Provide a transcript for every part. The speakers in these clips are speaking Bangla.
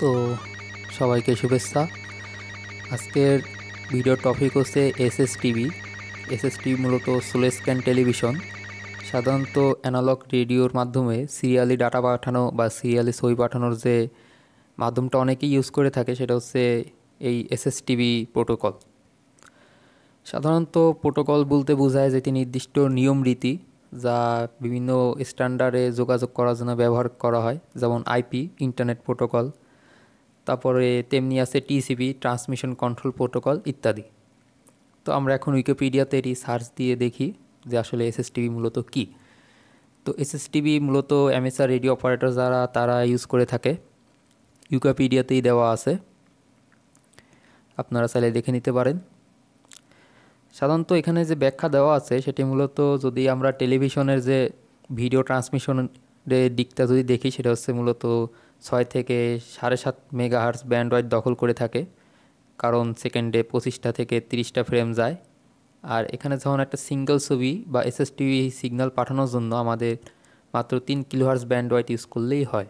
তো সবাইকে শুভেচ্ছা আজকের ভিডিও টপিক হচ্ছে এস টিভি এসএস টিভি মূলত সোলো স্ক্যান টেলিভিশন সাধারণত অ্যানালগ রেডিওর মাধ্যমে সিরিয়ালি ডাটা পাঠানো বা সিরিয়ালি ছবি পাঠানোর যে মাধ্যমটা অনেকেই ইউজ করে থাকে সেটা হচ্ছে এই এসএস টিভি প্রোটোকল সাধারণত প্রোটোকল বলতে বোঝায় যেটি নির্দিষ্ট নিয়ম রীতি যা বিভিন্ন স্ট্যান্ডার্ডে যোগাযোগ করার জন্য ব্যবহার করা হয় যেমন আইপি ইন্টারনেট প্রোটোকল তারপরে তেমনি আছে টিসিবি ট্রান্সমিশন কন্ট্রোল প্রোটোকল ইত্যাদি তো আমরা এখন উইকিপিডিয়াতে এটি সার্চ দিয়ে দেখি যে আসলে এসএসটিভি মূলত কি তো এসএসটিভি মূলত এমএসআর রেডিও অপারেটর যারা তারা ইউজ করে থাকে উইকিপিডিয়াতেই দেওয়া আছে আপনারা চাইলে দেখে নিতে পারেন সাধারণত এখানে যে ব্যাখ্যা দেওয়া আছে সেটি মূলত যদি আমরা টেলিভিশনের যে ভিডিও ট্রান্সমিশনের দিকটা যদি দেখি সেটা হচ্ছে মূলত ছয় থেকে সাড়ে সাত মেগা ব্যান্ড ব্যান্ডওয়াইড দখল করে থাকে কারণ সেকেন্ডে পঁচিশটা থেকে তিরিশটা ফ্রেম যায় আর এখানে যখন একটা সিঙ্গল ছবি বা এসএসটিভি সিগন্যাল পাঠানোর জন্য আমাদের মাত্র তিন কিলোহার্স ওয়াইড ইউজ করলেই হয়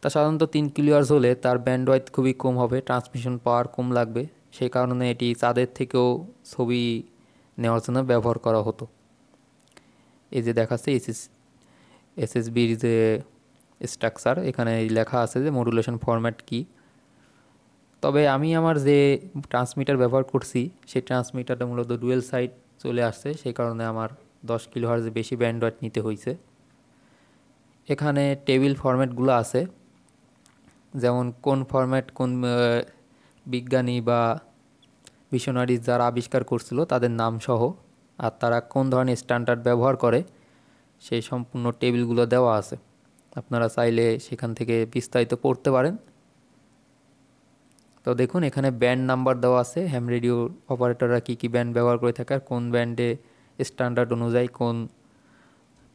তা সাধারণত তিন কিলোহার্স হলে তার ওয়াইড খুবই কম হবে ট্রান্সমিশন পাওয়ার কম লাগবে সেই কারণে এটি চাঁদের থেকেও ছবি নেওয়ার জন্য ব্যবহার করা হতো এই যে দেখাচ্ছে এসএস এসএসবির যে স্ট্রাকচার এখানে লেখা আছে যে মডুলেশন ফরম্যাট কি তবে আমি আমার যে ট্রান্সমিটার ব্যবহার করছি সেই ট্রান্সমিটারটা মূলত ডুয়েল সাইড চলে আসছে সেই কারণে আমার 10 কিলো হার্জে বেশি ব্যান্ডওয়েট নিতে হয়েছে এখানে টেবিল ফরম্যাটগুলো আছে যেমন কোন ফরম্যাট কোন বিজ্ঞানী বা মিশনারি যারা আবিষ্কার করছিল তাদের নাম সহ আর তারা কোন ধরনের স্ট্যান্ডার্ড ব্যবহার করে সেই সম্পূর্ণ টেবিলগুলো দেওয়া আছে আপনারা চাইলে সেখান থেকে বিস্তারিত পড়তে পারেন তো দেখুন এখানে ব্যান্ড নাম্বার দেওয়া আছে হ্যাম রেডিও অপারেটররা কী কী ব্যান্ড ব্যবহার করে থাকে আর কোন ব্যান্ডে স্ট্যান্ডার্ড অনুযায়ী কোন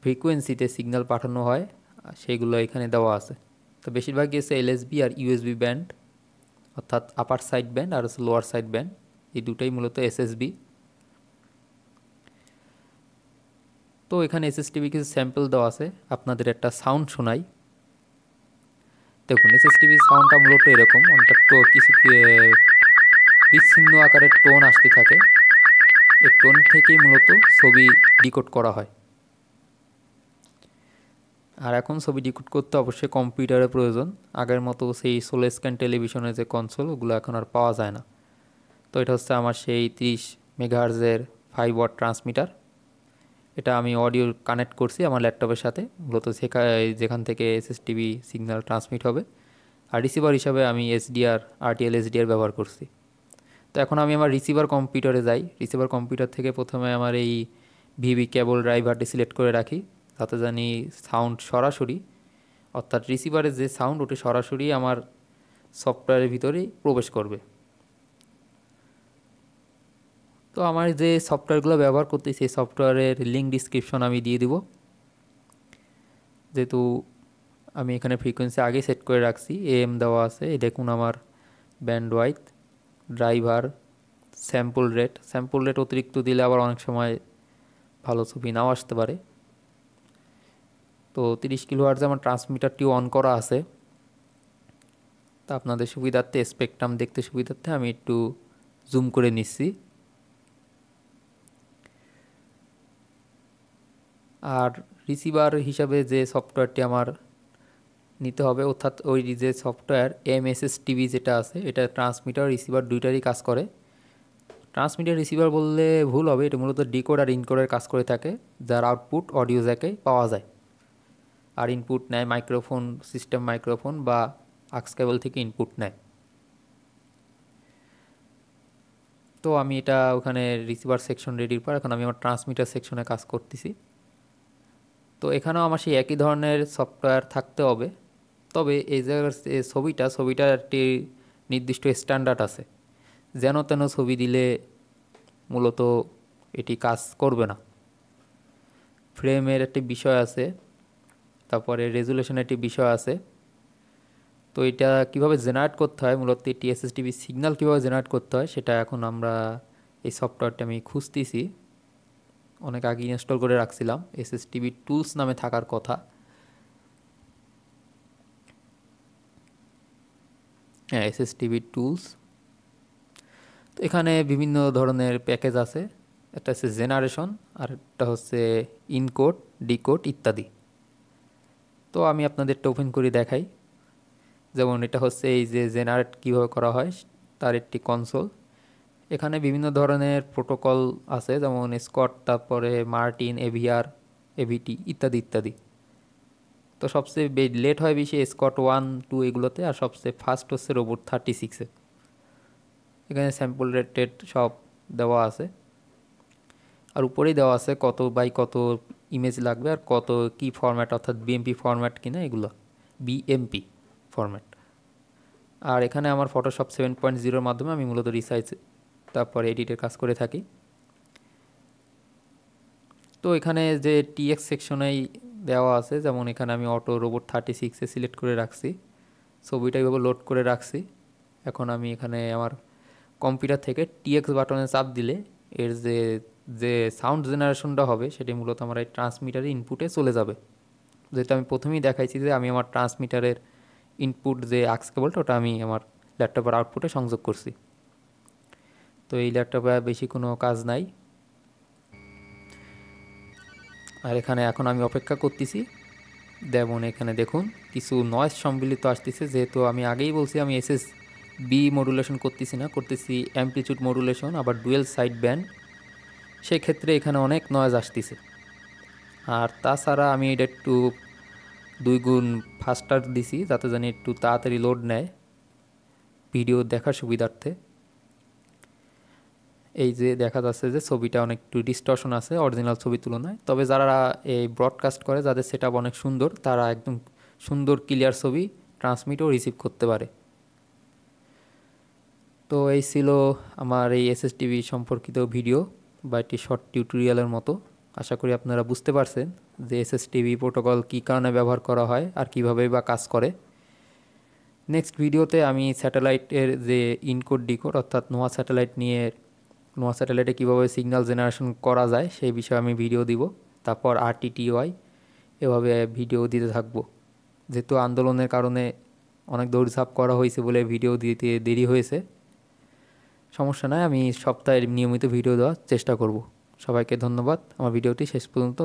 ফ্রিকোয়েন্সিতে সিগন্যাল পাঠানো হয় সেইগুলো এখানে দেওয়া আছে তো বেশিরভাগই এস এলএসবি আর ইউএসবি ব্যান্ড অর্থাৎ আপার সাইড ব্যান্ড আর লোয়ার সাইড ব্যান্ড এই দুটোই মূলত এসএসবি তো এখানে এসএসটিভি কিছু স্যাম্পল দেওয়া আছে আপনাদের একটা সাউন্ড শোনাই দেখুন এসএসটিভি সাউন্ডটা মূলত এরকম অনেকটা টো কিছু বিচ্ছিন্ন আকারের টোন আসতে থাকে এই টোন থেকেই মূলত ছবি ডিকোড করা হয় আর এখন ছবি ডিকোড করতে অবশ্যই কম্পিউটারের প্রয়োজন আগের মতো সেই সোলো স্ক্যান টেলিভিশনের যে কনসোল ওগুলো এখন আর পাওয়া যায় না তো এটা হচ্ছে আমার সেই তিরিশ মেঘার্জের ফাইভ ওয়াট ট্রান্সমিটার এটা আমি অডিও কানেক্ট করছি আমার ল্যাপটপের সাথে মূলত যেখান থেকে এসএসটিভি সিগন্যাল ট্রান্সমিট হবে আর রিসিভার হিসাবে আমি এসডিআর আরটিএল এসডিআর ব্যবহার করছি তো এখন আমি আমার রিসিভার কম্পিউটারে যাই রিসিভার কম্পিউটার থেকে প্রথমে আমার এই ভিভি কেবল ড্রাইভারটি সিলেক্ট করে রাখি তাতে জানি সাউন্ড সরাসরি অর্থাৎ রিসিভারের যে সাউন্ড ওটি সরাসরি আমার সফটওয়্যারের ভিতরেই প্রবেশ করবে তো আমার যে সফটওয়্যারগুলো ব্যবহার করতে সেই সফটওয়্যারের লিঙ্ক ডিসক্রিপশন আমি দিয়ে দিব যেহেতু আমি এখানে ফ্রিকোয়েন্সি আগে সেট করে রাখছি এম দেওয়া আছে দেখুন আমার band width driver sample rate sample rate অতিরিক্ত দিলে আবার অনেক সময় ভালো ছবি নাও আসতে পারে তো তিরিশ কিলো যে আমার ট্রান্সমিটারটিও অন করা আছে তা আপনাদের সুবিধার্থে স্পেকট্রাম দেখতে সুবিধার্থে আমি একটু জুম করে নিচ্ছি আর রিসিভার হিসাবে যে সফটওয়্যারটি আমার নিতে হবে অর্থাৎ ওই যে software M S S TV যেটা আছে এটা ট্রান্সমিটার রিসিভার দুইটারই কাজ করে ট্রান্সমিটার রিসিভার বললে ভুল হবে এটা মূলত ডিকোড আর ইনকোডের কাজ করে থাকে যার আউটপুট অডিও জ্যাকে পাওয়া যায় আর ইনপুট নেয় মাইক্রোফোন সিস্টেম মাইক্রোফোন বা আক্স কেবল থেকে ইনপুট নেয় তো আমি এটা ওখানে রিসিভার সেকশন রেডির পর এখন আমি আমার ট্রান্সমিটার সেকশনে কাজ করতেছি তো এখানেও আমার সেই একই ধরনের সফটওয়্যার থাকতে হবে তবে এই জায়গার ছবিটা ছবিটার একটি নির্দিষ্ট স্ট্যান্ডার্ড আছে যেন তেন ছবি দিলে মূলত এটি কাজ করবে না ফ্রেমের একটি বিষয় আছে তারপরে রেজুলেশনের একটি বিষয় আছে তো এটা কিভাবে জেনারেট করতে হয় মূলত এটি এসএসটিভি সিগন্যাল কীভাবে জেনারেট করতে হয় সেটা এখন আমরা এই সফটওয়্যারটা আমি খুঁজতেছি অনেক আগে ইনস্টল করে রাখছিলাম এসএসটিভি টুলস নামে থাকার কথা হ্যাঁ এসএসটিভি টুলস তো এখানে বিভিন্ন ধরনের প্যাকেজ আছে একটা হচ্ছে জেনারেশন আর একটা হচ্ছে ইনকোড ডিকোড ইত্যাদি তো আমি আপনাদেরটা ওপেন করে দেখাই যেমন এটা হচ্ছে এই যে জেনারেট কীভাবে করা হয় তার একটি কনসোল এখানে বিভিন্ন ধরনের প্রোটোকল আছে যেমন স্কট তারপরে মার্টিন এভিআর এভিটি ইত্যাদি ইত্যাদি তো সবচেয়ে লেট হয় বেশি স্কট ওয়ান টু এগুলোতে আর সবচেয়ে ফাস্ট হচ্ছে রোবট থার্টি সিক্সে এখানে স্যাম্পল রেটেড সব দেওয়া আছে আর উপরেই দেওয়া আছে কত বাই কত ইমেজ লাগবে আর কত কি ফরম্যাট অর্থাৎ বিএমপি ফরম্যাট কিনা এগুলো বিএমপি ফরম্যাট আর এখানে আমার ফটোশপ সেভেন পয়েন্ট জিরোর মাধ্যমে আমি মূলত রিসাইজ তারপরে এডিটের কাজ করে থাকি তো এখানে যে টিএক্স সেকশনেই দেওয়া আছে যেমন এখানে আমি অটো রোবট থার্টি সিক্সে সিলেক্ট করে রাখছি ছবিটা এভাবে লোড করে রাখছি এখন আমি এখানে আমার কম্পিউটার থেকে টিএক্স বাটনে চাপ দিলে এর যে যে সাউন্ড জেনারেশনটা হবে সেটি মূলত আমার এই ট্রান্সমিটারের ইনপুটে চলে যাবে যেহেতু আমি প্রথমেই দেখাইছি যে আমি আমার ট্রান্সমিটারের ইনপুট যে আক্স কেবলটা ওটা আমি আমার ল্যাপটপের আউটপুটে সংযোগ করছি তো এই ল্যাপটপে বেশি কোনো কাজ নাই আর এখানে এখন আমি অপেক্ষা করতেছি দেবন এখানে দেখুন কিছু নয়েস সম্মিলিত আসতেছে যেহেতু আমি আগেই বলছি আমি এসএস বি মডুলেশন করতেছি না করতেছি অ্যাম্পলিচিউড মডুলেশন আবার ডুয়েল সাইড ব্যান্ড সেক্ষেত্রে এখানে অনেক নয়েজ আসতেছে আর তাছাড়া আমি এটা একটু দুই গুণ ফাস্টার দিছি যাতে জানি একটু তাড়াতাড়ি লোড নেয় ভিডিও দেখার সুবিধার্থে এই যে দেখা যাচ্ছে যে ছবিটা অনেক একটু ডিস্টর্শন আছে অরিজিনাল ছবি তুলনায় তবে যারা এই ব্রডকাস্ট করে যাদের সেট অনেক সুন্দর তারা একদম সুন্দর ক্লিয়ার ছবি ট্রান্সমিটও রিসিভ করতে পারে তো এই ছিল আমার এই এসএসটিভি সম্পর্কিত ভিডিও বা একটি শর্ট টিউটোরিয়ালের মতো আশা করি আপনারা বুঝতে পারছেন যে এসএসটিভি প্রোটোকল কী কারণে ব্যবহার করা হয় আর কীভাবে বা কাজ করে নেক্সট ভিডিওতে আমি স্যাটেলাইটের যে ইনকোড ডিকোড অর্থাৎ নোয়া স্যাটেলাইট নিয়ে নোয়া স্যাটেলাইটে কীভাবে সিগন্যাল জেনারেশন করা যায় সেই বিষয়ে আমি ভিডিও দিব তারপর আরটিটিওয়াই এভাবে ভিডিও দিতে থাকবো যেহেতু আন্দোলনের কারণে অনেক দৌড়ঝাঁপ করা হয়েছে বলে ভিডিও দিতে দেরি হয়েছে সমস্যা নয় আমি সপ্তাহের নিয়মিত ভিডিও দেওয়ার চেষ্টা করব সবাইকে ধন্যবাদ আমার ভিডিওটি শেষ পর্যন্ত